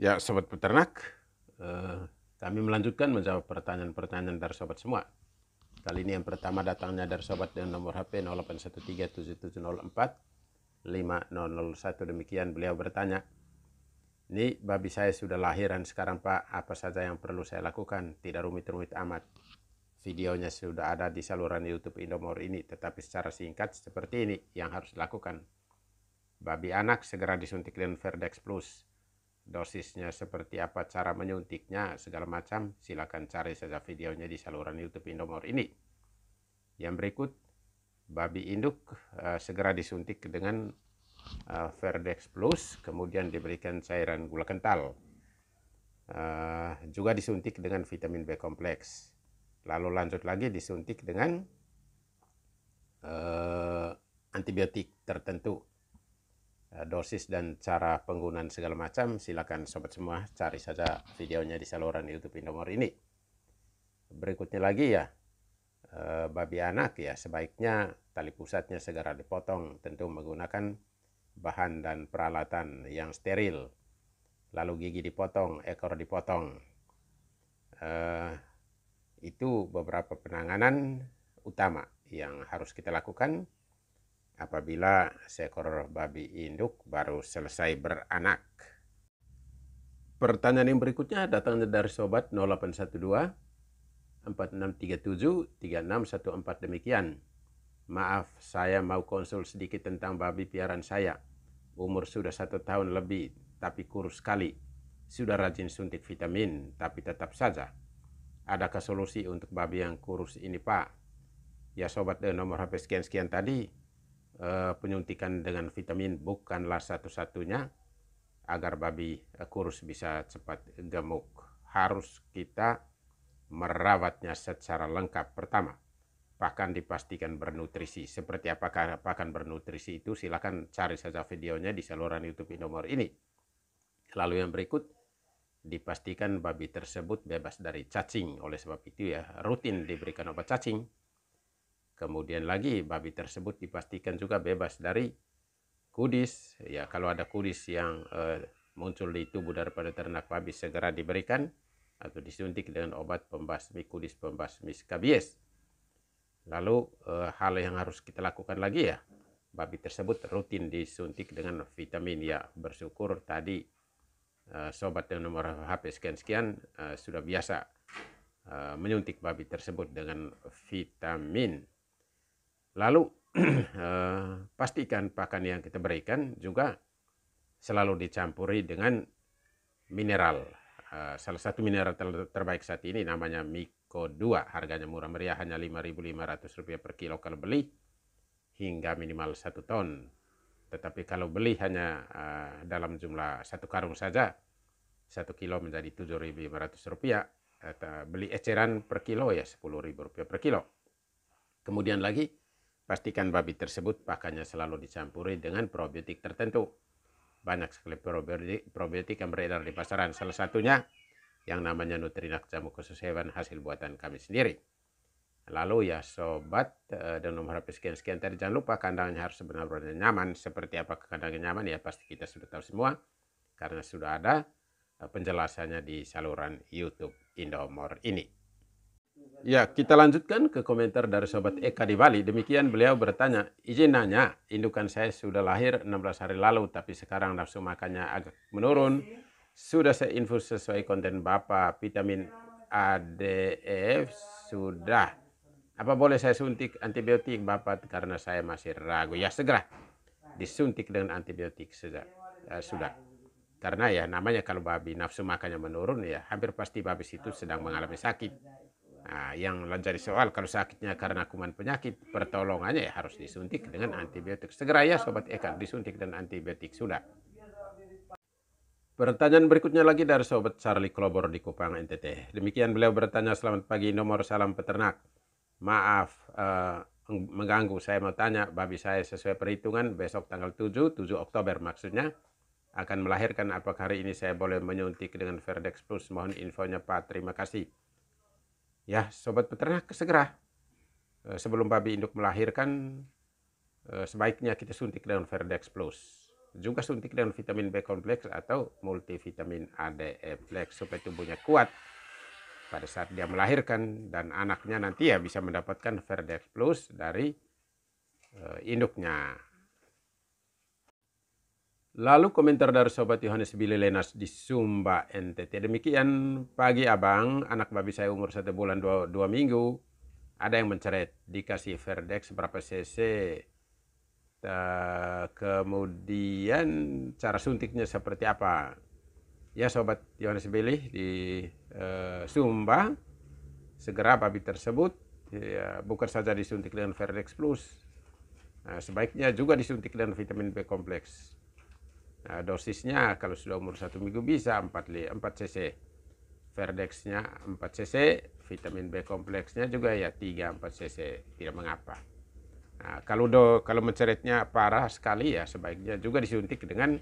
Ya, sobat peternak, eh, kami melanjutkan menjawab pertanyaan-pertanyaan dari sobat semua. Kali ini yang pertama datangnya dari sobat dengan nomor HP 08137704 5001. Demikian beliau bertanya, ini babi saya sudah lahiran sekarang Pak, apa saja yang perlu saya lakukan? Tidak rumit-rumit amat. Videonya sudah ada di saluran YouTube Indomor ini, tetapi secara singkat seperti ini yang harus dilakukan. Babi anak segera disuntik dengan Verdex Plus dosisnya seperti apa, cara menyuntiknya, segala macam, silakan cari saja videonya di saluran YouTube Indomor ini. Yang berikut, babi induk uh, segera disuntik dengan uh, Verdex Plus, kemudian diberikan cairan gula kental. Uh, juga disuntik dengan vitamin B kompleks. Lalu lanjut lagi disuntik dengan uh, antibiotik tertentu Eh, dosis dan cara penggunaan segala macam silakan sobat semua cari saja videonya di saluran YouTube Indomor ini berikutnya lagi ya eh, babi anak ya sebaiknya tali pusatnya segera dipotong tentu menggunakan bahan dan peralatan yang steril lalu gigi dipotong ekor dipotong e, itu beberapa penanganan utama yang harus kita lakukan Apabila seekor babi induk baru selesai beranak. Pertanyaan yang berikutnya datang dari sobat 0812 4637 3614 demikian. Maaf, saya mau konsul sedikit tentang babi piaran saya. Umur sudah satu tahun lebih, tapi kurus sekali. Sudah rajin suntik vitamin, tapi tetap saja. Adakah solusi untuk babi yang kurus ini, Pak? Ya sobat eh, nomor HP sekian-sekian tadi, Eh, penyuntikan dengan vitamin bukanlah satu-satunya agar babi eh, kurus bisa cepat gemuk. Harus kita merawatnya secara lengkap. Pertama, pakan dipastikan bernutrisi. Seperti apakah pakan bernutrisi itu? Silahkan cari saja videonya di saluran YouTube nomor ini. Lalu yang berikut, dipastikan babi tersebut bebas dari cacing. Oleh sebab itu ya, rutin diberikan obat cacing Kemudian lagi babi tersebut dipastikan juga bebas dari kudis. Ya, kalau ada kudis yang eh, muncul di tubuh daripada ternak babi segera diberikan atau disuntik dengan obat pembasmi kudis pembasmi skabies. Lalu eh, hal yang harus kita lakukan lagi ya, babi tersebut rutin disuntik dengan vitamin ya. Bersyukur tadi eh, sobat yang nomor HP sekian-sekian eh, sudah biasa eh, menyuntik babi tersebut dengan vitamin Lalu eh, pastikan pakan yang kita berikan juga selalu dicampuri dengan mineral. Eh, salah satu mineral terbaik saat ini namanya Miko 2. Harganya murah meriah hanya Rp5.500 per kilo kalau beli hingga minimal satu ton. Tetapi kalau beli hanya eh, dalam jumlah satu karung saja, satu kilo menjadi Rp7.500 beli eceran per kilo ya Rp10.000 per kilo. Kemudian lagi Pastikan babi tersebut pakannya selalu dicampuri dengan probiotik tertentu. Banyak sekali probiotik, probiotik yang beredar di pasaran. Salah satunya yang namanya Nutrinak jamu khusus hewan hasil buatan kami sendiri. Lalu ya sobat eh, dan nomor HP sekian-sekian tadi jangan lupa kandangnya harus sebenarnya benar nyaman. Seperti apa kandangnya nyaman ya pasti kita sudah tahu semua karena sudah ada eh, penjelasannya di saluran YouTube Indomor ini. Ya, kita lanjutkan ke komentar dari Sobat Eka di Bali. Demikian beliau bertanya, izin nanya, indukan saya sudah lahir 16 hari lalu, tapi sekarang nafsu makannya agak menurun. Sudah saya infus sesuai konten Bapak, vitamin A, D, E, F, sudah. Apa boleh saya suntik antibiotik Bapak karena saya masih ragu? Ya, segera disuntik dengan antibiotik sudah. Ya, sudah. Karena ya namanya kalau babi nafsu makannya menurun ya hampir pasti babi itu sedang mengalami sakit. Nah, yang lanjari soal kalau sakitnya karena kuman penyakit, pertolongannya ya harus disuntik dengan antibiotik. Segera ya Sobat Eka, disuntik dengan antibiotik sudah. Pertanyaan berikutnya lagi dari Sobat Charlie Klobor di Kupang NTT. Demikian beliau bertanya selamat pagi nomor salam peternak. Maaf eh, mengganggu, saya mau tanya babi saya sesuai perhitungan besok tanggal 7, 7 Oktober maksudnya akan melahirkan apakah hari ini saya boleh menyuntik dengan Verdex Plus mohon infonya Pak terima kasih ya sobat peternak segera eh, sebelum babi induk melahirkan eh, sebaiknya kita suntik dengan verdex plus juga suntik dengan vitamin B kompleks atau multivitamin ADE supaya tubuhnya kuat pada saat dia melahirkan dan anaknya nanti ya bisa mendapatkan Verdex Plus dari eh, induknya. Lalu komentar dari Sobat Yohanes Billy Lenas di Sumba NTT. Demikian pagi abang, anak babi saya umur satu bulan dua, dua minggu. Ada yang menceret, dikasih Verdex berapa cc. Ta, kemudian cara suntiknya seperti apa? Ya Sobat Yohanes Billy di eh, Sumba, segera babi tersebut ya, bukan saja disuntik dengan Verdex Plus. Nah, sebaiknya juga disuntik dengan vitamin B kompleks. Nah, dosisnya kalau sudah umur satu minggu bisa 4, 4 cc. Verdexnya 4 cc, vitamin B kompleksnya juga ya 3-4 cc, tidak mengapa. Nah, kalau do, kalau menceritnya parah sekali ya sebaiknya juga disuntik dengan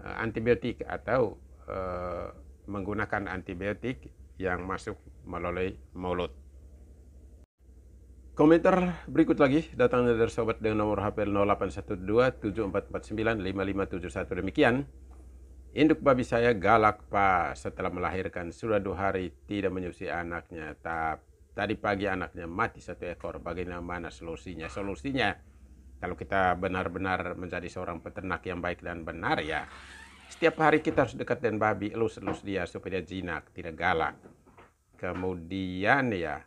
uh, antibiotik atau uh, menggunakan antibiotik yang masuk melalui mulut. Komentar berikut lagi datang dari sobat dengan nomor HP 081274495571. Demikian, induk babi saya galak pak setelah melahirkan sudah dua hari tidak menyusui anaknya. Tap, tadi pagi anaknya mati satu ekor. Bagaimana solusinya? Solusinya kalau kita benar-benar menjadi seorang peternak yang baik dan benar ya. Setiap hari kita harus dekat dengan babi, elus-elus dia supaya dia jinak, tidak galak. Kemudian ya,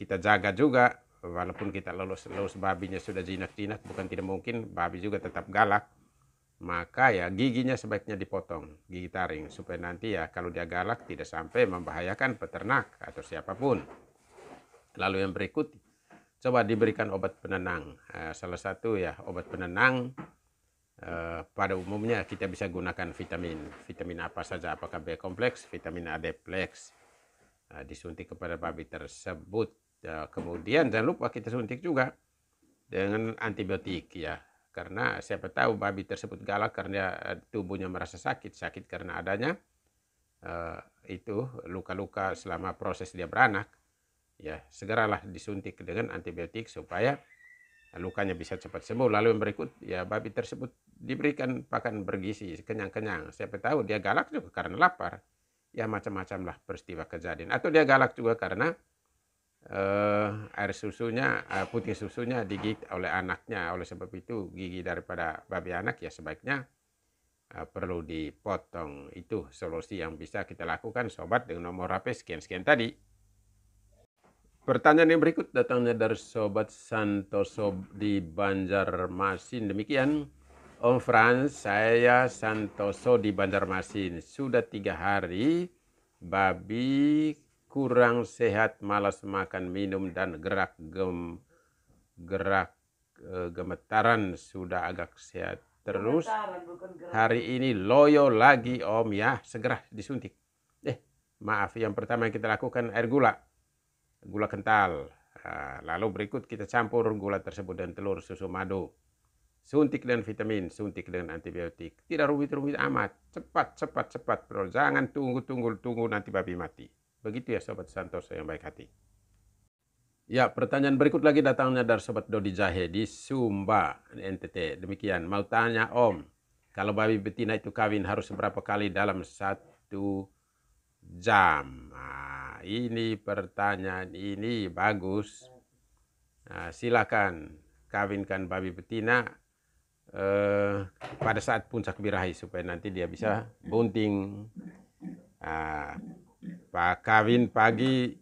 kita jaga juga walaupun kita lolos lolos babinya sudah jinak-jinak bukan tidak mungkin babi juga tetap galak maka ya giginya sebaiknya dipotong gigi taring supaya nanti ya kalau dia galak tidak sampai membahayakan peternak atau siapapun lalu yang berikut coba diberikan obat penenang eh, salah satu ya obat penenang eh, pada umumnya kita bisa gunakan vitamin vitamin apa saja apakah B kompleks vitamin A deplex eh, disuntik kepada babi tersebut Ya, kemudian jangan lupa kita suntik juga dengan antibiotik ya. Karena siapa tahu babi tersebut galak karena eh, tubuhnya merasa sakit, sakit karena adanya uh, itu luka-luka selama proses dia beranak. Ya, segeralah disuntik dengan antibiotik supaya lukanya bisa cepat sembuh. Lalu yang berikut ya babi tersebut diberikan pakan bergizi kenyang-kenyang. Siapa tahu dia galak juga karena lapar. Ya macam macam lah peristiwa kejadian. Atau dia galak juga karena uh, air susunya uh, putih susunya digigit oleh anaknya oleh sebab itu gigi daripada babi anak ya sebaiknya uh, perlu dipotong itu solusi yang bisa kita lakukan sobat dengan nomor HP sekian-sekian tadi Pertanyaan yang berikut datangnya dari Sobat Santoso di Banjarmasin. Demikian, Om Frans, saya Santoso di Banjarmasin. Sudah tiga hari babi kurang sehat, malas makan, minum dan gerak gem gerak eh, gemetaran sudah agak sehat terus. hari ini loyo lagi Om ya, segera disuntik. Eh, maaf, yang pertama yang kita lakukan air gula. Gula kental. Ah, lalu berikut kita campur gula tersebut dan telur susu madu. Suntik dengan vitamin, suntik dengan antibiotik. Tidak rumit-rumit amat. Cepat, cepat, cepat, bro. Jangan tunggu-tunggu-tunggu nanti babi mati. Begitu ya Sobat Santoso yang baik hati. Ya, pertanyaan berikut lagi datangnya dari Sobat Dodi Jahe di Sumba, NTT. Demikian, mau tanya Om, kalau babi betina itu kawin harus berapa kali dalam satu jam? Nah, ini pertanyaan ini bagus. Nah, silakan kawinkan babi betina eh, pada saat puncak birahi supaya nanti dia bisa bunting. Nah, Pak kawin pagi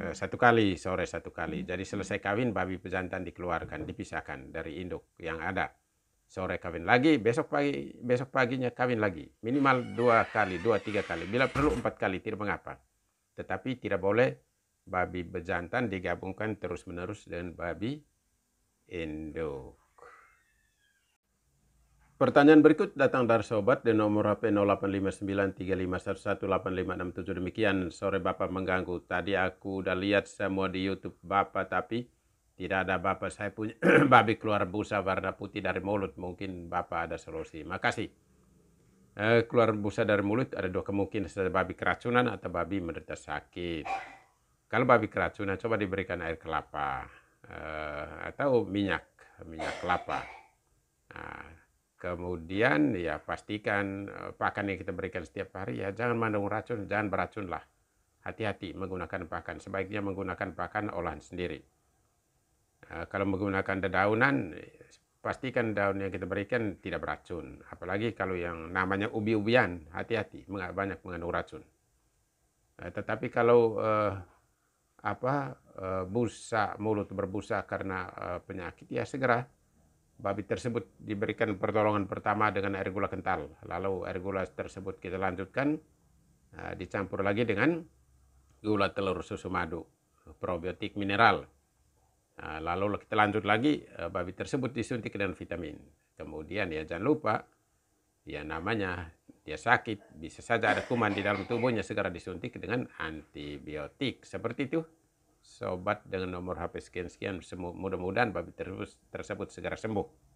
eh, satu kali, sore satu kali. Jadi selesai kawin babi pejantan dikeluarkan, dipisahkan dari induk yang ada. Sore kawin lagi, besok pagi besok paginya kawin lagi. Minimal dua kali, dua tiga kali. Bila perlu empat kali, tidak mengapa. Tetapi tidak boleh babi bejantan digabungkan terus-menerus dengan babi induk. Pertanyaan berikut datang dari sobat di nomor HP 085935118567. Demikian sore Bapak mengganggu. Tadi aku udah lihat semua di YouTube Bapak tapi tidak ada Bapak saya punya babi keluar busa warna putih dari mulut. Mungkin Bapak ada solusi. Makasih. Eh, keluar busa dari mulut ada dua kemungkinan. Babi keracunan atau babi menderita sakit. Kalau babi keracunan coba diberikan air kelapa eh, atau minyak minyak kelapa. Nah, Kemudian ya pastikan eh, pakan yang kita berikan setiap hari ya jangan mengandung racun, jangan beracunlah. Hati-hati menggunakan pakan, sebaiknya menggunakan pakan olahan sendiri. Eh, kalau menggunakan dedaunan, pastikan daun yang kita berikan tidak beracun. Apalagi kalau yang namanya ubi-ubian, hati-hati, banyak mengandung racun. Eh, tetapi kalau apa busa mulut berbusa karena penyakit, ya segera Babi tersebut diberikan pertolongan pertama dengan air gula kental. Lalu air gula tersebut kita lanjutkan eh, dicampur lagi dengan gula telur susu madu, probiotik mineral. Eh, lalu kita lanjut lagi eh, babi tersebut disuntik dengan vitamin. Kemudian ya jangan lupa ya namanya dia sakit bisa saja ada kuman di dalam tubuhnya segera disuntik dengan antibiotik seperti itu sobat dengan nomor HP sekian-sekian. Mudah-mudahan babi tersebut, segera sembuh.